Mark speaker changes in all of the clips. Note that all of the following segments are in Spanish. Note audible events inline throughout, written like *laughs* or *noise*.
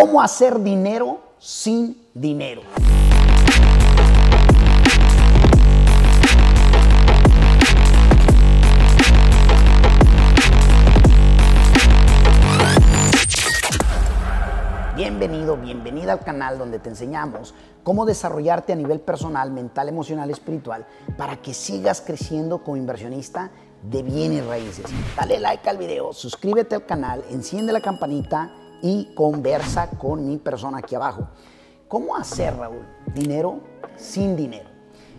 Speaker 1: cómo hacer dinero sin dinero. Bienvenido, bienvenida al canal donde te enseñamos cómo desarrollarte a nivel personal, mental, emocional, espiritual para que sigas creciendo como inversionista de bienes raíces. Dale like al video, suscríbete al canal, enciende la campanita y conversa con mi persona aquí abajo. ¿Cómo hacer, Raúl, dinero sin dinero?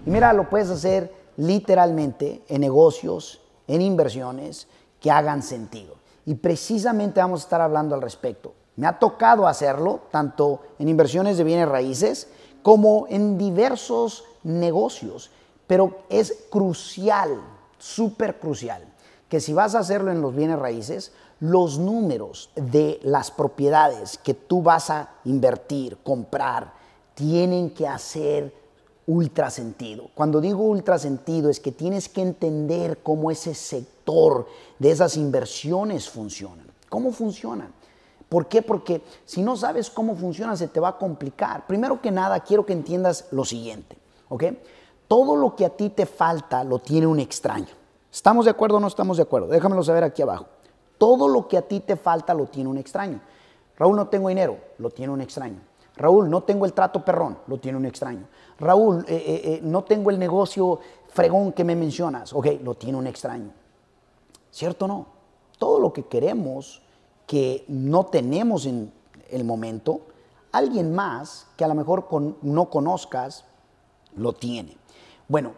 Speaker 1: Y mira, lo puedes hacer literalmente en negocios, en inversiones que hagan sentido. Y precisamente vamos a estar hablando al respecto. Me ha tocado hacerlo tanto en inversiones de bienes raíces como en diversos negocios, pero es crucial, súper crucial, que si vas a hacerlo en los bienes raíces, los números de las propiedades que tú vas a invertir, comprar, tienen que hacer ultrasentido. Cuando digo ultrasentido es que tienes que entender cómo ese sector de esas inversiones funciona. ¿Cómo funciona? ¿Por qué? Porque si no sabes cómo funciona se te va a complicar. Primero que nada, quiero que entiendas lo siguiente, ¿ok? Todo lo que a ti te falta lo tiene un extraño. ¿Estamos de acuerdo o no estamos de acuerdo? Déjamelo saber aquí abajo. Todo lo que a ti te falta lo tiene un extraño. Raúl, no tengo dinero, lo tiene un extraño. Raúl, no tengo el trato perrón, lo tiene un extraño. Raúl, eh, eh, eh, no tengo el negocio fregón que me mencionas, ok, lo tiene un extraño. ¿Cierto o no? Todo lo que queremos que no tenemos en el momento, alguien más que a lo mejor no conozcas, lo tiene. Bueno,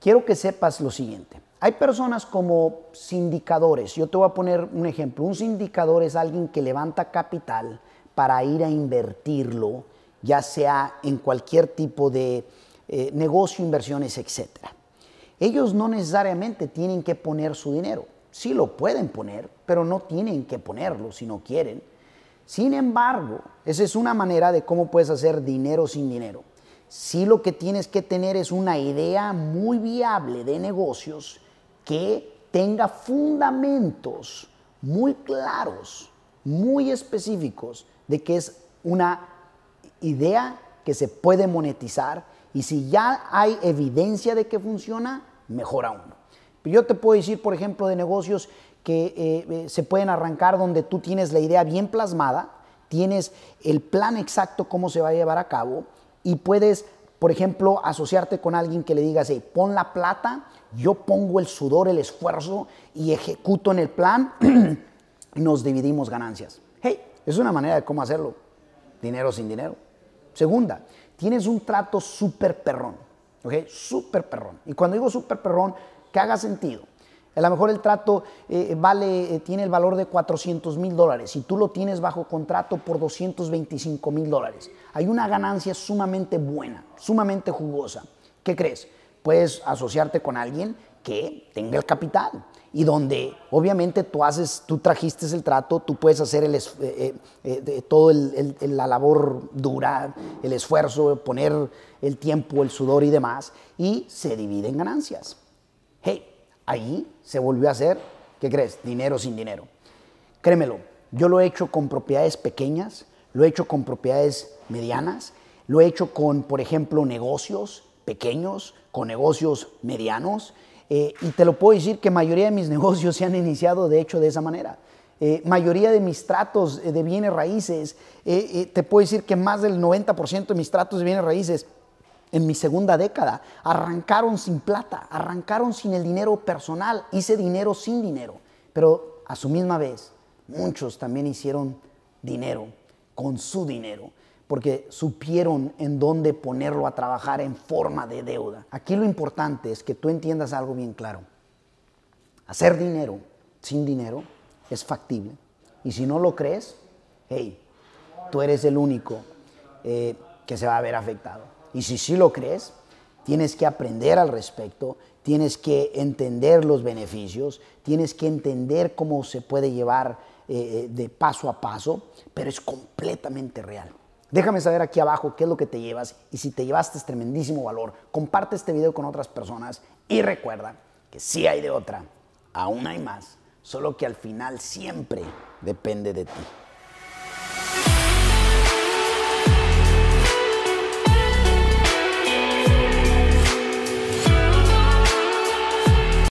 Speaker 1: quiero que sepas lo siguiente. Hay personas como sindicadores. Yo te voy a poner un ejemplo. Un sindicador es alguien que levanta capital para ir a invertirlo, ya sea en cualquier tipo de eh, negocio, inversiones, etc. Ellos no necesariamente tienen que poner su dinero. Sí lo pueden poner, pero no tienen que ponerlo si no quieren. Sin embargo, esa es una manera de cómo puedes hacer dinero sin dinero. Si lo que tienes que tener es una idea muy viable de negocios que tenga fundamentos muy claros, muy específicos de que es una idea que se puede monetizar y si ya hay evidencia de que funciona, mejor aún. Yo te puedo decir, por ejemplo, de negocios que eh, eh, se pueden arrancar donde tú tienes la idea bien plasmada, tienes el plan exacto cómo se va a llevar a cabo y puedes, por ejemplo, asociarte con alguien que le diga, pon la plata yo pongo el sudor, el esfuerzo y ejecuto en el plan, Y *clears throat* nos dividimos ganancias. Hey, es una manera de cómo hacerlo. Dinero sin dinero. Segunda, tienes un trato súper perrón. ¿Ok? Súper perrón. Y cuando digo súper perrón, que haga sentido. A lo mejor el trato eh, eh, tiene el valor de 400 mil dólares y tú lo tienes bajo contrato por 225 mil dólares. Hay una ganancia sumamente buena, sumamente jugosa. ¿Qué crees? puedes asociarte con alguien que tenga el capital y donde obviamente tú haces, tú trajiste el trato, tú puedes hacer el, eh, eh, eh, todo la labor dura, el esfuerzo, poner el tiempo, el sudor y demás, y se divide en ganancias. Hey, ahí se volvió a hacer, ¿qué crees? Dinero sin dinero. Créemelo, yo lo he hecho con propiedades pequeñas, lo he hecho con propiedades medianas, lo he hecho con, por ejemplo, negocios, pequeños, con negocios medianos. Eh, y te lo puedo decir que mayoría de mis *laughs* negocios se han iniciado de hecho de esa manera. Eh, mayoría de mis tratos eh, de bienes raíces, eh, te puedo decir que más del 90% de mis tratos de bienes raíces en mi segunda década arrancaron sin plata, arrancaron sin el dinero personal, hice dinero sin dinero, pero a su misma vez muchos también hicieron dinero con su dinero porque supieron en dónde ponerlo a trabajar en forma de deuda. Aquí lo importante es que tú entiendas algo bien claro. Hacer dinero sin dinero es factible. Y si no lo crees, hey, tú eres el único eh, que se va a ver afectado. Y si sí lo crees, tienes que aprender al respecto, tienes que entender los beneficios, tienes que entender cómo se puede llevar eh, eh, de paso a paso, pero es completamente real. Déjame saber aquí abajo qué es lo que te llevas y si te llevaste tremendísimo valor. Comparte este video con otras personas y recuerda que si hay de otra, aún hay más, solo que al final siempre depende de ti.